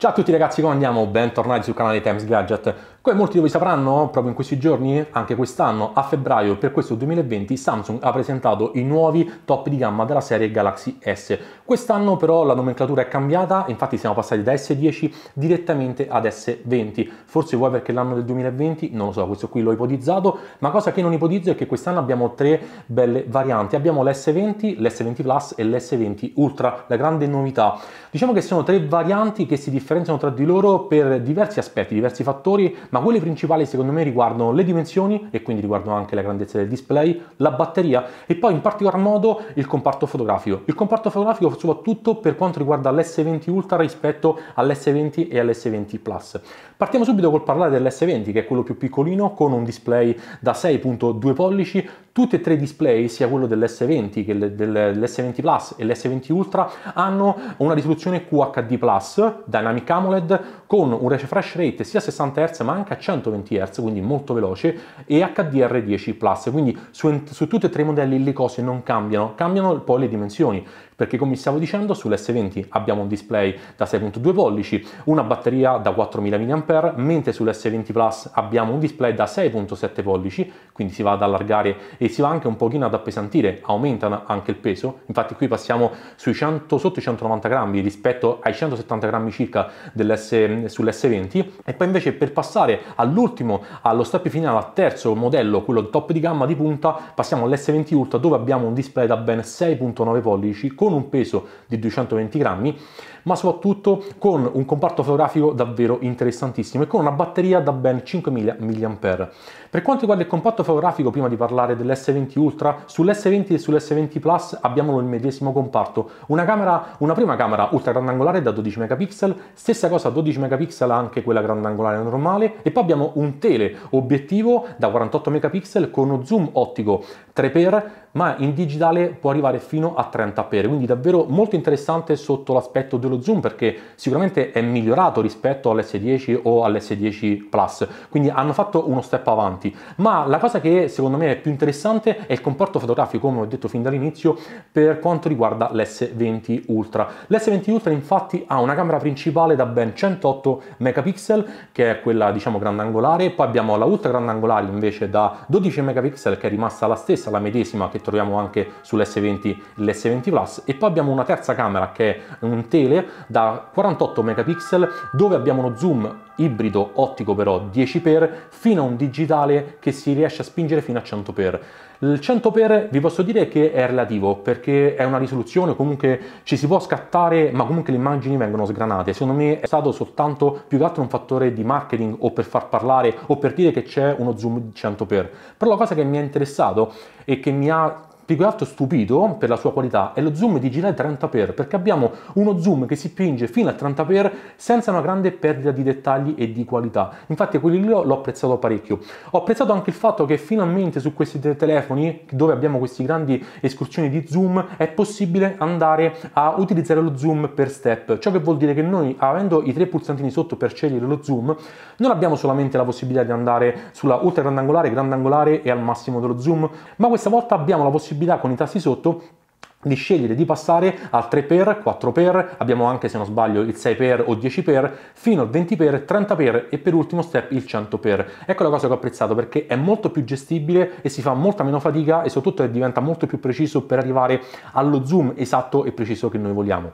Ciao a tutti ragazzi, come andiamo? Bentornati sul canale Times Gadget. Come molti di voi sapranno, proprio in questi giorni, anche quest'anno, a febbraio per questo 2020, Samsung ha presentato i nuovi top di gamma della serie Galaxy S. Quest'anno però la nomenclatura è cambiata, infatti siamo passati da S10 direttamente ad S20. Forse vuoi perché l'anno del 2020, non lo so, questo qui l'ho ipotizzato, ma cosa che non ipotizzo è che quest'anno abbiamo tre belle varianti. Abbiamo l'S20, l'S20 Plus e l'S20 Ultra, la grande novità. Diciamo che sono tre varianti che si differenziano tra di loro per diversi aspetti, diversi fattori ma quelle principali secondo me riguardano le dimensioni e quindi riguardano anche la grandezza del display, la batteria e poi in particolar modo il comparto fotografico. Il comparto fotografico soprattutto per quanto riguarda l'S20 Ultra rispetto all'S20 e all'S20 Plus. Partiamo subito col parlare dell'S20 che è quello più piccolino con un display da 6.2 pollici tutti e tre i display, sia quello dell'S20 che dell'S20 Plus e l'S20 Ultra, hanno una risoluzione QHD Plus, Dynamic AMOLED, con un refresh rate sia a 60 Hz ma anche a 120 Hz, quindi molto veloce, e HDR10 Plus. Quindi su, su tutti e tre i modelli le cose non cambiano, cambiano poi le dimensioni perché come stavo dicendo sull'S20 abbiamo un display da 6.2 pollici, una batteria da 4000 mAh, mentre sull'S20 Plus abbiamo un display da 6.7 pollici, quindi si va ad allargare e si va anche un pochino ad appesantire, aumenta anche il peso, infatti qui passiamo sui 100, sotto i 190 grammi rispetto ai 170 grammi circa sull'S20 e poi invece per passare all'ultimo, allo step finale, al terzo modello, quello top di gamma di punta, passiamo all'S20 Ultra dove abbiamo un display da ben 6.9 pollici con un peso di 220 grammi ma soprattutto con un comparto fotografico davvero interessantissimo e con una batteria da ben 5000 mAh. Per quanto riguarda il comparto fotografico, prima di parlare dell'S20 Ultra, sull'S20 e sull'S20 Plus abbiamo il medesimo comparto, una, camera, una prima camera ultra grandangolare da 12 megapixel, stessa cosa 12 megapixel anche quella grandangolare normale e poi abbiamo un teleobiettivo da 48 megapixel con uno zoom ottico 3x ma in digitale può arrivare fino a 30x, quindi davvero molto interessante sotto l'aspetto dello zoom perché sicuramente è migliorato rispetto all'S10 o all'S10 Plus, quindi hanno fatto uno step avanti, ma la cosa che secondo me è più interessante è il comporto fotografico, come ho detto fin dall'inizio, per quanto riguarda l'S20 Ultra. L'S20 Ultra infatti ha una camera principale da ben 108 megapixel, che è quella diciamo grandangolare, poi abbiamo la ultra grandangolare invece da 12 megapixel che è rimasta la stessa, la medesima che troviamo anche sull'S20 l'S20 Plus e poi abbiamo una terza camera che è un tele da 48 megapixel dove abbiamo uno zoom ibrido ottico però 10x fino a un digitale che si riesce a spingere fino a 100x. Il 100x vi posso dire che è relativo perché è una risoluzione, comunque ci si può scattare ma comunque le immagini vengono sgranate. Secondo me è stato soltanto più che altro un fattore di marketing o per far parlare o per dire che c'è uno zoom 100x. Però la cosa che mi ha interessato e che mi ha più che altro stupito per la sua qualità è lo zoom di Gillette 30x perché abbiamo uno zoom che si spinge fino al 30x senza una grande perdita di dettagli e di qualità infatti quelli lì l'ho apprezzato parecchio ho apprezzato anche il fatto che finalmente su questi telefoni dove abbiamo queste grandi escursioni di zoom è possibile andare a utilizzare lo zoom per step ciò che vuol dire che noi avendo i tre pulsantini sotto per scegliere lo zoom non abbiamo solamente la possibilità di andare sulla ultra grandangolare grandangolare e al massimo dello zoom ma questa volta abbiamo la possibilità possibilità con i tasti sotto di scegliere di passare al 3x, 4x, abbiamo anche se non sbaglio il 6x o 10x, fino al 20x, 30x e per ultimo step il 100x. Ecco la cosa che ho apprezzato perché è molto più gestibile e si fa molta meno fatica e soprattutto diventa molto più preciso per arrivare allo zoom esatto e preciso che noi vogliamo.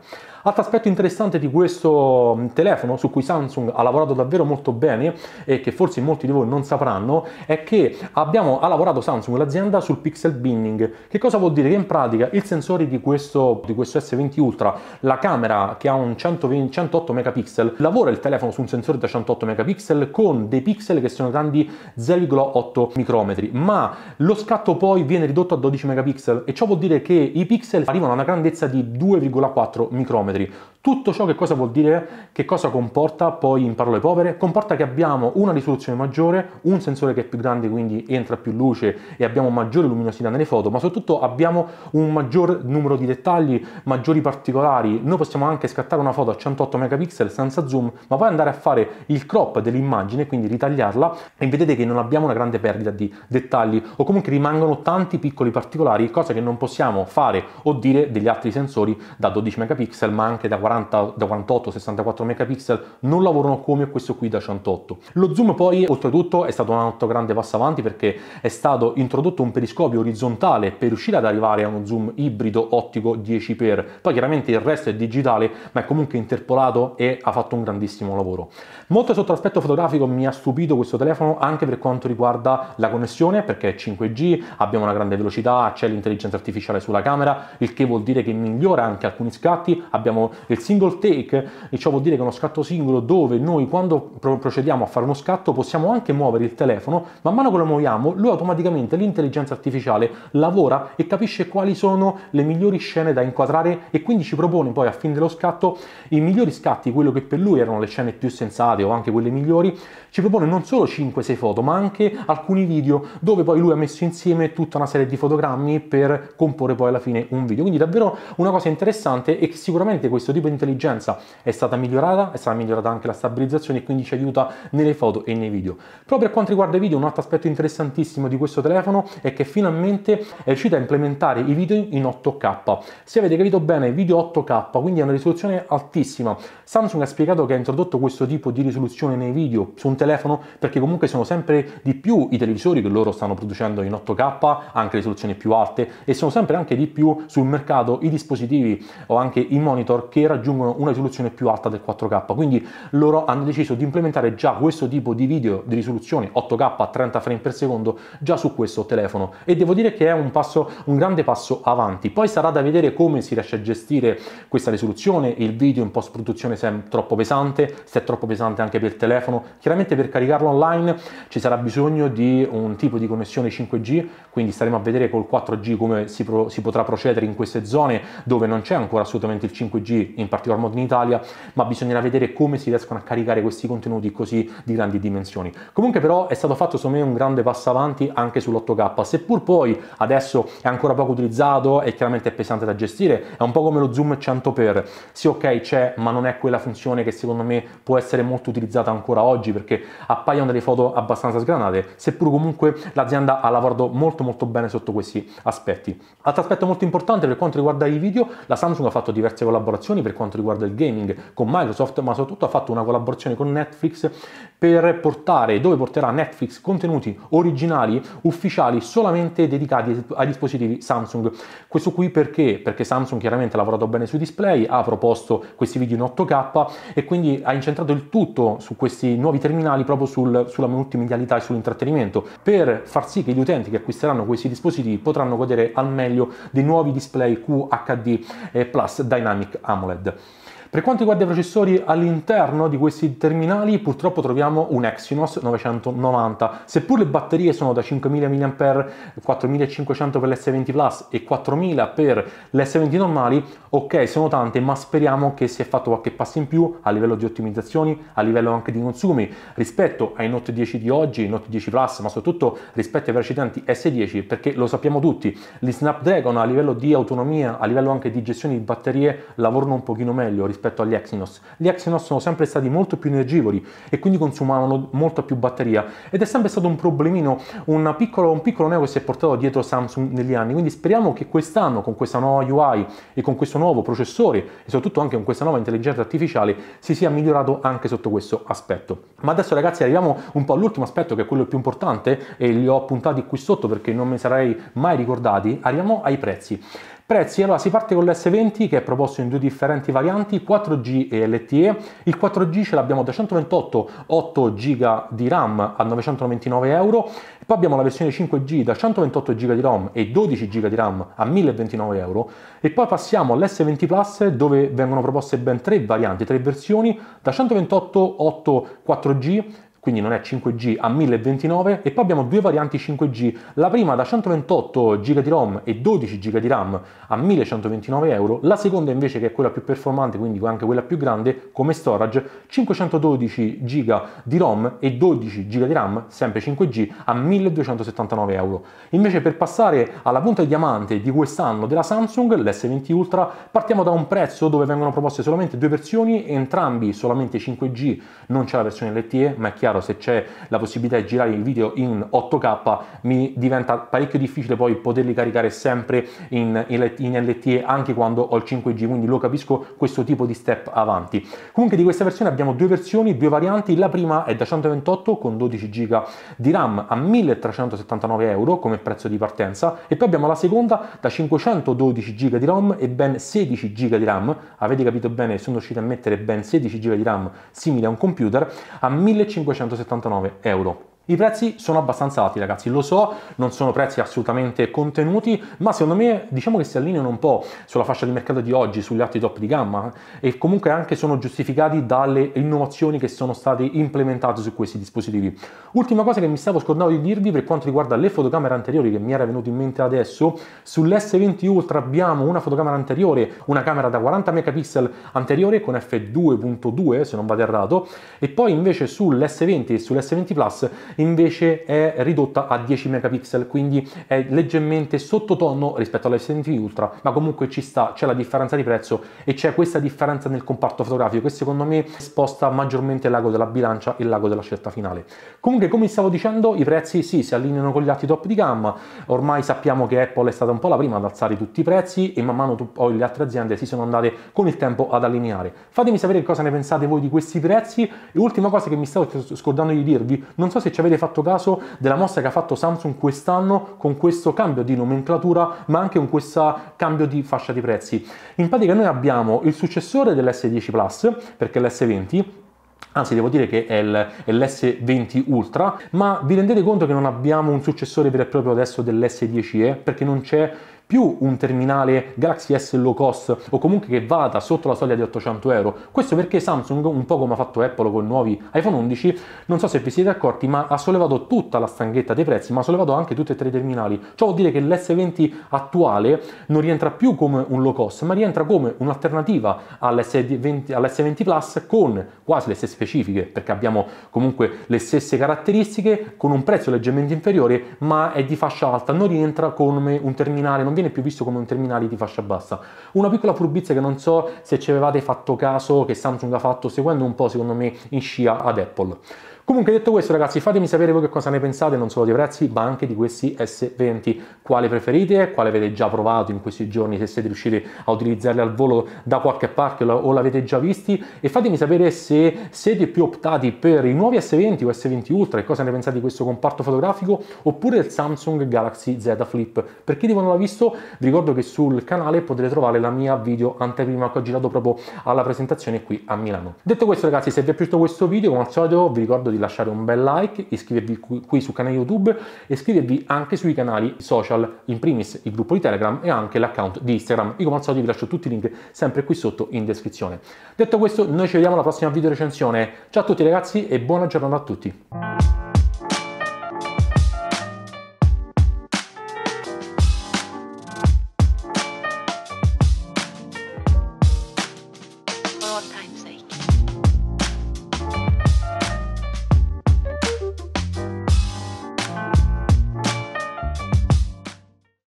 Altro aspetto interessante di questo mm, telefono, su cui Samsung ha lavorato davvero molto bene e che forse molti di voi non sapranno, è che abbiamo, ha lavorato Samsung, l'azienda, sul pixel binning. Che cosa vuol dire? Che in pratica il sensore di questo, di questo S20 Ultra, la camera che ha un 120, 108 megapixel, lavora il telefono su un sensore da 108 megapixel con dei pixel che sono grandi 0,8 micrometri, ma lo scatto poi viene ridotto a 12 megapixel e ciò vuol dire che i pixel arrivano a una grandezza di 2,4 micrometri смотри, Tutto ciò che cosa vuol dire, che cosa comporta poi in parole povere? Comporta che abbiamo una risoluzione maggiore, un sensore che è più grande quindi entra più luce e abbiamo maggiore luminosità nelle foto, ma soprattutto abbiamo un maggior numero di dettagli, maggiori particolari. Noi possiamo anche scattare una foto a 108 megapixel senza zoom, ma poi andare a fare il crop dell'immagine, quindi ritagliarla e vedete che non abbiamo una grande perdita di dettagli o comunque rimangono tanti piccoli particolari, cosa che non possiamo fare o dire degli altri sensori da 12 megapixel ma anche da 40 40, da 48 64 megapixel non lavorano come questo qui da 108. Lo zoom poi oltretutto è stato un altro grande passo avanti perché è stato introdotto un periscopio orizzontale per riuscire ad arrivare a uno zoom ibrido ottico 10x. Poi chiaramente il resto è digitale ma è comunque interpolato e ha fatto un grandissimo lavoro. Molto sotto l'aspetto fotografico mi ha stupito questo telefono anche per quanto riguarda la connessione perché è 5G, abbiamo una grande velocità, c'è l'intelligenza artificiale sulla camera, il che vuol dire che migliora anche alcuni scatti, abbiamo il single take, e ciò vuol dire che è uno scatto singolo dove noi quando procediamo a fare uno scatto possiamo anche muovere il telefono, man mano che lo muoviamo, lui automaticamente l'intelligenza artificiale lavora e capisce quali sono le migliori scene da inquadrare e quindi ci propone poi a fine dello scatto i migliori scatti, quello che per lui erano le scene più sensate o anche quelle migliori, ci propone non solo 5-6 foto, ma anche alcuni video dove poi lui ha messo insieme tutta una serie di fotogrammi per comporre poi alla fine un video. Quindi davvero una cosa interessante e che sicuramente questo tipo di intelligenza, è stata migliorata, è stata migliorata anche la stabilizzazione e quindi ci aiuta nelle foto e nei video. Proprio per quanto riguarda i video, un altro aspetto interessantissimo di questo telefono è che finalmente è riuscita a implementare i video in 8K. Se avete capito bene, video 8K, quindi è una risoluzione altissima. Samsung ha spiegato che ha introdotto questo tipo di risoluzione nei video su un telefono perché comunque sono sempre di più i televisori che loro stanno producendo in 8K, anche risoluzioni più alte, e sono sempre anche di più sul mercato i dispositivi o anche i monitor che raggiungono raggiungono una risoluzione più alta del 4K, quindi loro hanno deciso di implementare già questo tipo di video di risoluzione 8K a 30 frame per secondo già su questo telefono e devo dire che è un, passo, un grande passo avanti. Poi sarà da vedere come si riesce a gestire questa risoluzione, il video in post produzione se è troppo pesante, se è troppo pesante anche per il telefono, chiaramente per caricarlo online ci sarà bisogno di un tipo di connessione 5G, quindi staremo a vedere col 4G come si, pro, si potrà procedere in queste zone dove non c'è ancora assolutamente il 5G in particolar modo in Italia, ma bisognerà vedere come si riescono a caricare questi contenuti così di grandi dimensioni. Comunque però è stato fatto secondo me un grande passo avanti anche sull'8K, seppur poi adesso è ancora poco utilizzato e chiaramente è pesante da gestire, è un po' come lo zoom 100x, sì ok c'è ma non è quella funzione che secondo me può essere molto utilizzata ancora oggi perché appaiono delle foto abbastanza sgranate, seppur comunque l'azienda ha lavorato molto molto bene sotto questi aspetti. Altro aspetto molto importante per quanto riguarda i video, la Samsung ha fatto diverse collaborazioni per quanto riguarda il gaming con Microsoft, ma soprattutto ha fatto una collaborazione con Netflix per portare, dove porterà Netflix contenuti originali ufficiali solamente dedicati ai dispositivi Samsung. Questo qui perché? Perché Samsung chiaramente ha lavorato bene sui display, ha proposto questi video in 8K e quindi ha incentrato il tutto su questi nuovi terminali proprio sul, sulla multimedialità e sull'intrattenimento per far sì che gli utenti che acquisteranno questi dispositivi potranno godere al meglio dei nuovi display QHD Plus Dynamic AMOLED. The. Per quanto riguarda i processori all'interno di questi terminali purtroppo troviamo un Exynos 990, seppur le batterie sono da 5000 mAh, 4500 per l'S20 Plus e 4000 per l'S20 normali, ok sono tante ma speriamo che si è fatto qualche passo in più a livello di ottimizzazioni, a livello anche di consumi rispetto ai Note 10 di oggi, Note 10 Plus ma soprattutto rispetto ai precedenti S10 perché lo sappiamo tutti, gli Snapdragon a livello di autonomia, a livello anche di gestione di batterie lavorano un pochino meglio rispetto rispetto agli Exynos. Gli Exynos sono sempre stati molto più energivori e quindi consumavano molta più batteria ed è sempre stato un problemino, un piccolo, un piccolo neo che si è portato dietro Samsung negli anni, quindi speriamo che quest'anno con questa nuova UI e con questo nuovo processore e soprattutto anche con questa nuova intelligenza artificiale si sia migliorato anche sotto questo aspetto. Ma adesso ragazzi arriviamo un po' all'ultimo aspetto che è quello più importante e li ho appuntati qui sotto perché non mi sarei mai ricordati, arriviamo ai prezzi. Prezzi, allora si parte con l'S20 che è proposto in due differenti varianti, 4G e LTE. Il 4G ce l'abbiamo da 128, 8 GB di RAM a 929 euro. Poi abbiamo la versione 5G da 128 GB di ROM e 12 GB di RAM a 1029 euro. E poi passiamo all'S20 Plus dove vengono proposte ben tre varianti, tre versioni da 128, 8, 4G quindi non è 5G a 1029 e poi abbiamo due varianti 5G, la prima da 128 GB di ROM e 12 GB di RAM a 1129 euro, la seconda invece che è quella più performante, quindi anche quella più grande come storage, 512 GB di ROM e 12 GB di RAM, sempre 5G, a 1279 euro. Invece per passare alla punta di diamante di quest'anno della Samsung, l'S20 Ultra, partiamo da un prezzo dove vengono proposte solamente due versioni, entrambi solamente 5G, non c'è la versione LTE, ma è chiaro chiaro, se c'è la possibilità di girare il video in 8K mi diventa parecchio difficile poi poterli caricare sempre in, in, in LTE anche quando ho il 5G, quindi lo capisco questo tipo di step avanti. Comunque di questa versione abbiamo due versioni, due varianti, la prima è da 128 con 12 GB di RAM a 1379 euro come prezzo di partenza e poi abbiamo la seconda da 512 GB di ROM e ben 16 GB di RAM, avete capito bene, sono riuscito a mettere ben 16 GB di RAM simile a un computer, a 1500 279 euro. I prezzi sono abbastanza alti ragazzi, lo so, non sono prezzi assolutamente contenuti, ma secondo me diciamo che si allineano un po' sulla fascia di mercato di oggi, sugli altri top di gamma e comunque anche sono giustificati dalle innovazioni che sono state implementate su questi dispositivi. Ultima cosa che mi stavo scordando di dirvi per quanto riguarda le fotocamere anteriori che mi era venuto in mente adesso, sull'S20 Ultra abbiamo una fotocamera anteriore, una camera da 40 megapixel anteriore con f2.2 se non vado errato e poi invece sull'S20 e sull'S20 Plus invece è ridotta a 10 megapixel, quindi è leggermente sottotono rispetto all'S20 Ultra, ma comunque ci sta, c'è la differenza di prezzo e c'è questa differenza nel comparto fotografico che secondo me sposta maggiormente l'ago della bilancia e l'ago della scelta finale. Comunque, come stavo dicendo, i prezzi sì, si allineano con gli altri top di gamma, ormai sappiamo che Apple è stata un po' la prima ad alzare tutti i prezzi e man mano poi le altre aziende si sono andate con il tempo ad allineare. Fatemi sapere cosa ne pensate voi di questi prezzi e ultima cosa che mi stavo scordando di dirvi, non so se c'è avete fatto caso della mossa che ha fatto Samsung quest'anno con questo cambio di nomenclatura, ma anche con questo cambio di fascia di prezzi. In pratica noi abbiamo il successore dell'S10 Plus, perché l'S20 anzi devo dire che è, l'S20 Ultra, ma vi rendete conto che non abbiamo un successore vero e proprio adesso dell'S10e perché non c'è più un terminale Galaxy S low cost o comunque che vada sotto la soglia di 800 euro. Questo perché Samsung, un po' come ha fatto Apple con i nuovi iPhone 11, non so se vi siete accorti, ma ha sollevato tutta la stanghetta dei prezzi, ma ha sollevato anche tutti e tre i terminali. Ciò vuol dire che l'S20 attuale non rientra più come un low cost, ma rientra come un'alternativa all'S20, all'S20 Plus con quasi le stesse specifiche, perché abbiamo comunque le stesse caratteristiche, con un prezzo leggermente inferiore, ma è di fascia alta, non rientra come un terminale, non viene più visto come un terminale di fascia bassa. Una piccola furbizia che non so se ci avevate fatto caso, che Samsung ha fatto seguendo un po' secondo me in scia ad Apple. Comunque detto questo ragazzi fatemi sapere voi che cosa ne pensate non solo dei prezzi ma anche di questi S20, quale preferite, quale avete già provato in questi giorni, se siete riusciti a utilizzarli al volo da qualche parte o l'avete già visti e fatemi sapere se siete più optati per i nuovi S20 o S20 Ultra e cosa ne pensate di questo comparto fotografico oppure del Samsung Galaxy Z Flip. Per chi di voi non l'ha visto vi ricordo che sul canale potrete trovare la mia video anteprima che ho girato proprio alla presentazione qui a Milano. Detto questo ragazzi se vi è piaciuto questo video come al solito vi ricordo di di lasciare un bel like, iscrivervi qui sul canale YouTube e iscrivervi anche sui canali social, in primis il gruppo di Telegram e anche l'account di Instagram. Io come al solito vi lascio tutti i link sempre qui sotto in descrizione. Detto questo, noi ci vediamo alla prossima video recensione. Ciao a tutti ragazzi e buona giornata a tutti.